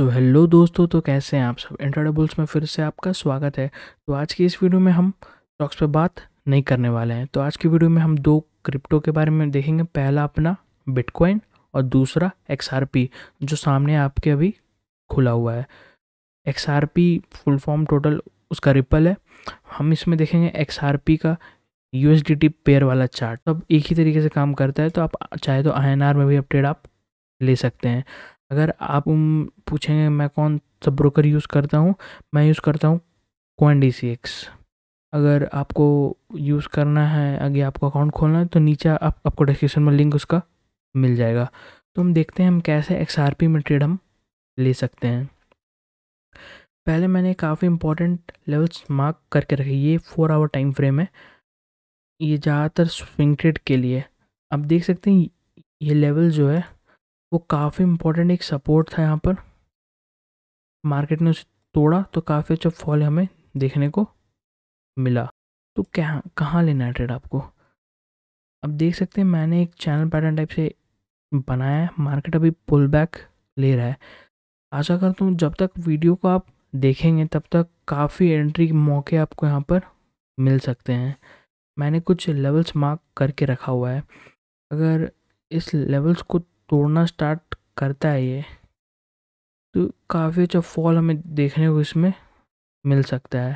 सो so, hello दोस्तों तो कैसे हैं आप सब इंट्राडबल्स में फिर से आपका स्वागत है तो आज की इस वीडियो में हम स्टॉक्स पर बात नहीं करने वाले हैं तो आज की वीडियो में हम दो क्रिप्टो के बारे में देखेंगे पहला अपना बिटकॉइन और दूसरा एक्स जो सामने आपके अभी खुला हुआ है एक्स फुल फॉर्म टोटल उसका रिपल है हम इसमें देखेंगे एक्स का यू एस पेयर वाला चार्ट तो अब एक ही तरीके से काम करता है तो आप चाहे तो आई में भी अपडेट आप ले सकते हैं अगर आप पूछेंगे मैं कौन सा ब्रोकर यूज़ करता हूँ मैं यूज़ करता हूँ कॉइन डी सी एक्स अगर आपको यूज़ करना है अगर आपको अकाउंट खोलना है तो नीचे आप, आपको डिस्क्रिप्शन में लिंक उसका मिल जाएगा तो हम देखते हैं हम कैसे एक्स आर पी में ट्रेड हम ले सकते हैं पहले मैंने काफ़ी इंपॉर्टेंट लेवल्स मार्क करके रखे ये फोर आवर टाइम फ्रेम है ये ज़्यादातर स्विंग ट्रेड के लिए आप देख सकते हैं ये लेवल जो है वो काफ़ी इंपॉर्टेंट एक सपोर्ट था यहाँ पर मार्केट ने उसे तोड़ा तो काफ़ी अच्छा फॉल हमें देखने को मिला तो क्या कहाँ लेना है ट्रेड आपको अब देख सकते हैं मैंने एक चैनल पैटर्न टाइप से बनाया है मार्केट अभी पुल बैक ले रहा है आशा करता हूँ जब तक वीडियो को आप देखेंगे तब तक काफ़ी एंट्री के मौके आपको यहाँ पर मिल सकते हैं मैंने कुछ लेवल्स मार्क करके रखा हुआ है अगर इस लेवल्स को तोड़ना स्टार्ट करता है ये तो काफ़ी अच्छा फॉल हमें देखने को इसमें मिल सकता है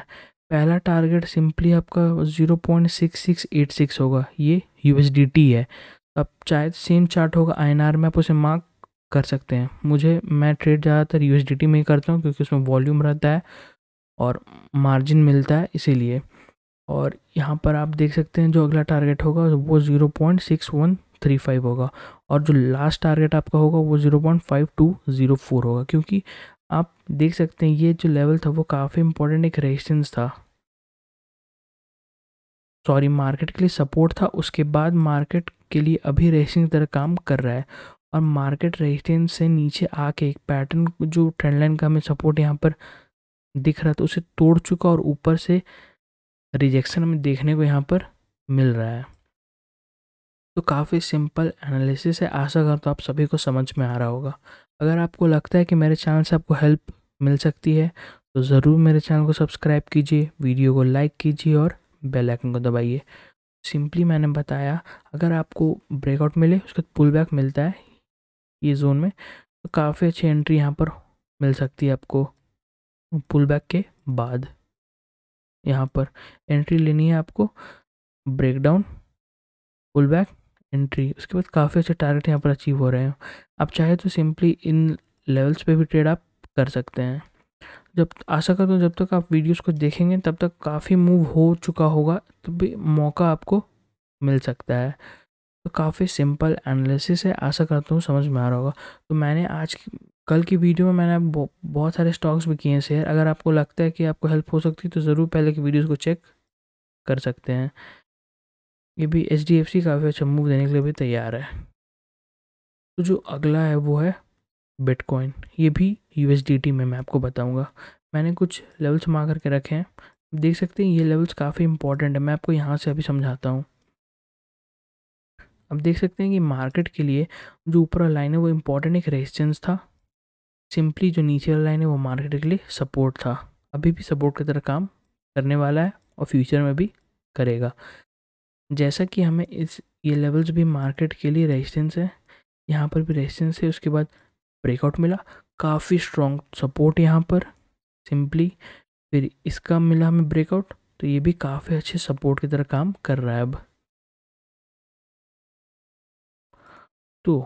पहला टारगेट सिंपली आपका zero point six six eight six होगा ये यू है अब चाहे सेम चार्ट होगा आई में आप उसे मार्क कर सकते हैं मुझे मैं ट्रेड ज़्यादातर यू में ही करता हूँ क्योंकि उसमें वॉल्यूम रहता है और मार्जिन मिलता है इसीलिए और यहाँ पर आप देख सकते हैं जो अगला टारगेट होगा वो zero point six one three five होगा और जो लास्ट टारगेट आपका होगा वो zero point five two zero four होगा क्योंकि आप देख सकते हैं ये जो लेवल था वो काफ़ी इंपॉर्टेंट एक रेजिस्टेंस था सॉरी मार्केट के लिए सपोर्ट था उसके बाद मार्केट के लिए अभी रेजिस्टेंस की तरह काम कर रहा है और मार्केट रेजिस्टेंस से नीचे आके एक पैटर्न जो ट्रेंड लाइन का हमें सपोर्ट यहाँ पर दिख रहा था तो उसे तोड़ चुका और ऊपर से रिजेक्शन हमें देखने को यहाँ पर मिल रहा है तो काफ़ी सिंपल एनालिसिस है आशा करता तो आप सभी को समझ में आ रहा होगा अगर आपको लगता है कि मेरे चैनल से आपको हेल्प मिल सकती है तो ज़रूर मेरे चैनल को सब्सक्राइब कीजिए वीडियो को लाइक कीजिए और बेल आइकन को दबाइए सिंपली मैंने बताया अगर आपको ब्रेकआउट मिले उसके बाद पुल बैक मिलता है ये जोन में तो काफ़ी अच्छी एंट्री यहाँ पर मिल सकती है आपको पुल बैक के बाद यहाँ पर एंट्री लेनी है आपको ब्रेकडाउन पुल बैक एंट्री उसके बाद काफ़ी अच्छे टारगेट यहाँ पर अचीव हो रहे हैं आप चाहे तो सिंपली इन लेवल्स पे भी ट्रेड आप कर सकते हैं जब आशा करता हूँ जब तक आप वीडियोस को देखेंगे तब तक काफ़ी मूव हो चुका होगा तो भी मौका आपको मिल सकता है तो काफ़ी सिंपल एनालिसिस है आशा करता हूँ समझ में आ रहा होगा तो मैंने आज कल की वीडियो में मैंने बहुत सारे स्टॉक्स भी किए हैं शेयर अगर आपको लगता है कि आपको हेल्प हो सकती है तो ज़रूर पहले की वीडियोज़ को चेक कर सकते हैं ये भी एच डी एफ सी काफ़ी अच्छा मूव देने के लिए भी तैयार है तो जो अगला है वो है बिटकॉइन ये भी यू में मैं आपको बताऊँगा मैंने कुछ लेवल्स मार करके रखे हैं देख सकते हैं ये लेवल्स काफ़ी इंपॉर्टेंट है मैं आपको यहाँ से अभी समझाता हूँ अब देख सकते हैं कि मार्केट के लिए जो ऊपर लाइन है वो इम्पोर्टेंट एक रेजिस्टेंस था सिंपली जो नीचे वाला लाइन है वो मार्केट के लिए सपोर्ट था अभी भी सपोर्ट की तरह काम करने वाला है और फ्यूचर में भी करेगा जैसा कि हमें इस ये लेवल्स भी मार्केट के लिए रेजिस्टेंस है यहाँ पर भी रेजिस्टेंस है उसके बाद ब्रेकआउट मिला काफ़ी स्ट्रॉन्ग सपोर्ट यहाँ पर सिंपली फिर इसका मिला हमें ब्रेकआउट तो ये भी काफ़ी अच्छे सपोर्ट की तरह काम कर रहा है अब तो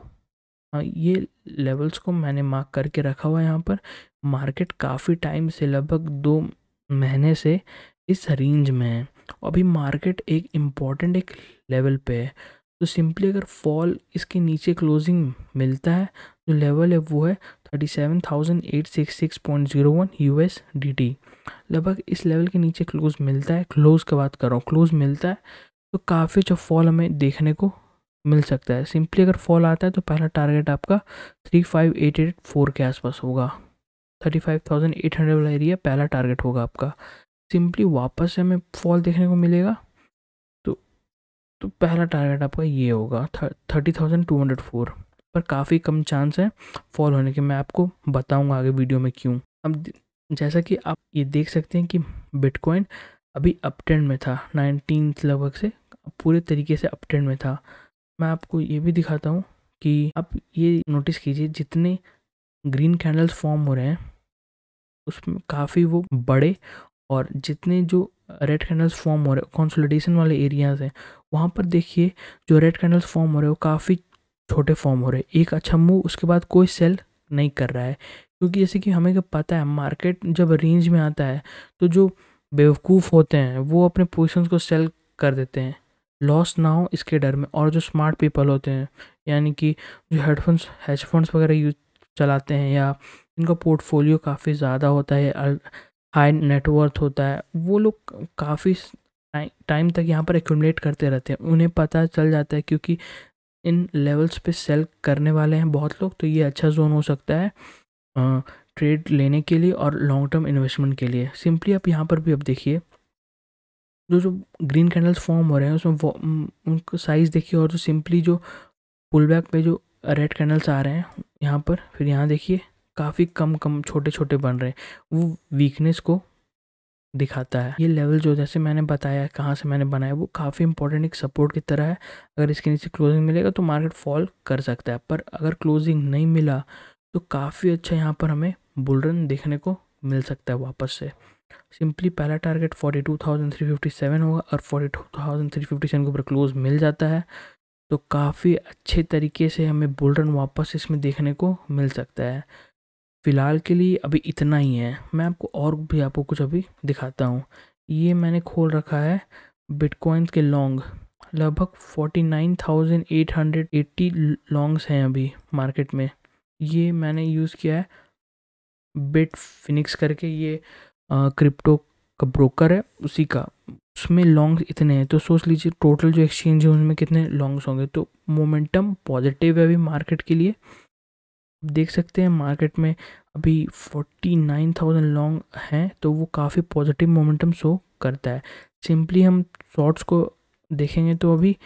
हाँ ये लेवल्स को मैंने मार्क करके रखा हुआ है यहाँ पर मार्केट काफ़ी टाइम से लगभग दो महीने से इस रेंज में है अभी मार्केट एक इम्पॉर्टेंट एक लेवल पे है तो सिंपली अगर फॉल इसके नीचे क्लोजिंग मिलता है जो तो लेवल है वो है thirty seven thousand eight six six point zero one U S D T लगभग इस लेवल के नीचे क्लोज मिलता है क्लोज की बात कर रहा हूँ क्लोज मिलता है तो काफ़ी जो फॉल हमें देखने को मिल सकता है सिंपली अगर फॉल आता है तो पहला टारगेट आपका three five eight eight four के आसपास होगा thirty five thousand eight hundred वाला एरिया पहला टारगेट होगा आपका सिंपली वापस से हमें फॉल देखने को मिलेगा तो तो पहला टारगेट आपका ये होगा thirty thousand two hundred four पर काफ़ी कम चांस है फॉल होने के मैं आपको बताऊंगा आगे वीडियो में क्यों अब जैसा कि आप ये देख सकते हैं कि बिटकॉइन अभी अपट्रेंड में था नाइनटीन लगभग से पूरे तरीके से अप में था मैं आपको ये भी दिखाता हूँ कि आप ये नोटिस कीजिए जितने ग्रीन कैंडल्स फॉर्म हो रहे हैं उसमें काफ़ी वो बड़े और जितने जो रेड कैंडल्स फॉर्म हो रहे कॉन्सोलिडेशन वाले एरियाज़ हैं वहाँ पर देखिए जो रेड कैंडल्स फॉर्म हो रहे हो काफ़ी छोटे फॉर्म हो रहे हैं एक अच्छा मूव उसके बाद कोई सेल नहीं कर रहा है क्योंकि जैसे कि हमें पता है मार्केट जब रेंज में आता है तो जो बेवकूफ़ होते हैं वो अपने पोजिशंस को सेल कर देते हैं लॉस ना हो इसके डर में और जो स्मार्ट पीपल होते हैं यानी कि जो हेडफोन्स हेडफोन्स वगैरह यूज चलाते हैं या इनका पोर्टफोलियो काफ़ी ज़्यादा होता है हाई नेटवर्थ होता है वो लोग काफ़ी टाइम तक यहाँ पर एक्यूमलेट करते रहते हैं उन्हें पता चल जाता है क्योंकि इन लेवल्स पे सेल करने वाले हैं बहुत लोग तो ये अच्छा जोन हो सकता है ट्रेड लेने के लिए और लॉन्ग टर्म इन्वेस्टमेंट के लिए सिंपली आप यहाँ पर भी अब देखिए जो जो ग्रीन कैंडल्स फॉर्म हो रहे हैं उसमें उनको साइज़ देखिए और जो सिंपली जो पुल बैक पे जो रेड कैंडल्स आ रहे हैं यहाँ पर फिर यहाँ देखिए काफ़ी कम कम छोटे छोटे बन रहे हैं वो वीकनेस को दिखाता है ये लेवल जो जैसे मैंने बताया कहाँ से मैंने बनाया वो काफ़ी इंपॉर्टेंट एक सपोर्ट की तरह है अगर इसके नीचे क्लोजिंग मिलेगा तो मार्केट फॉल कर सकता है पर अगर क्लोजिंग नहीं मिला तो काफ़ी अच्छा यहाँ पर हमें बुलरन देखने को मिल सकता है वापस से सिंपली पहला target forty two thousand three fifty seven होगा और forty two thousand three fifty seven के ऊपर क्लोज मिल जाता है तो काफ़ी अच्छे तरीके से हमें बुलरन वापस इसमें देखने को मिल सकता है फ़िलहाल के लिए अभी इतना ही है मैं आपको और भी आपको कुछ अभी दिखाता हूँ ये मैंने खोल रखा है बिटकॉइंस के लॉन्ग लगभग forty nine thousand eight hundred eighty longs हैं अभी मार्केट में ये मैंने यूज़ किया है बिट फिनिक्स करके ये क्रिप्टो का ब्रोकर है उसी का उसमें लॉन्ग्स इतने हैं तो सोच लीजिए टोटल जो एक्सचेंज है उनमें कितने लॉन्ग्स होंगे तो मोमेंटम पॉजिटिव है अभी मार्केट के लिए देख सकते हैं मार्केट में अभी 49,000 लॉन्ग हैं तो वो काफ़ी पॉजिटिव मोमेंटम शो करता है सिंपली हम शॉर्ट्स को देखेंगे तो अभी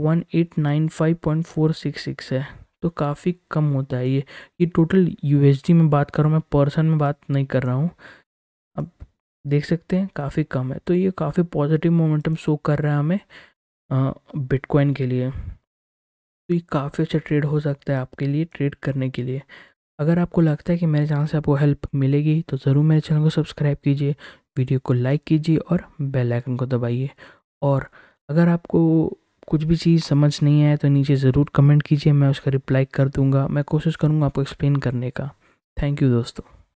1895.466 है तो काफ़ी कम होता है ये ये टोटल यूएसडी में बात करूँ मैं पर्सन में बात नहीं कर रहा हूँ अब देख सकते हैं काफ़ी कम है तो ये काफ़ी पॉजिटिव मोमेंटम शो कर रहा है हमें बिटकॉइन के लिए तो ये काफ़ी अच्छा ट्रेड हो सकता है आपके लिए ट्रेड करने के लिए अगर आपको लगता है कि मेरे चैनल से आपको हेल्प मिलेगी तो ज़रूर मेरे चैनल को सब्सक्राइब कीजिए वीडियो को लाइक कीजिए और बेल आइकन को दबाइए और अगर आपको कुछ भी चीज़ समझ नहीं आए तो नीचे ज़रूर कमेंट कीजिए मैं उसका रिप्लाई कर दूंगा मैं कोशिश करूँगा आपको एक्सप्लेन करने का थैंक यू दोस्तों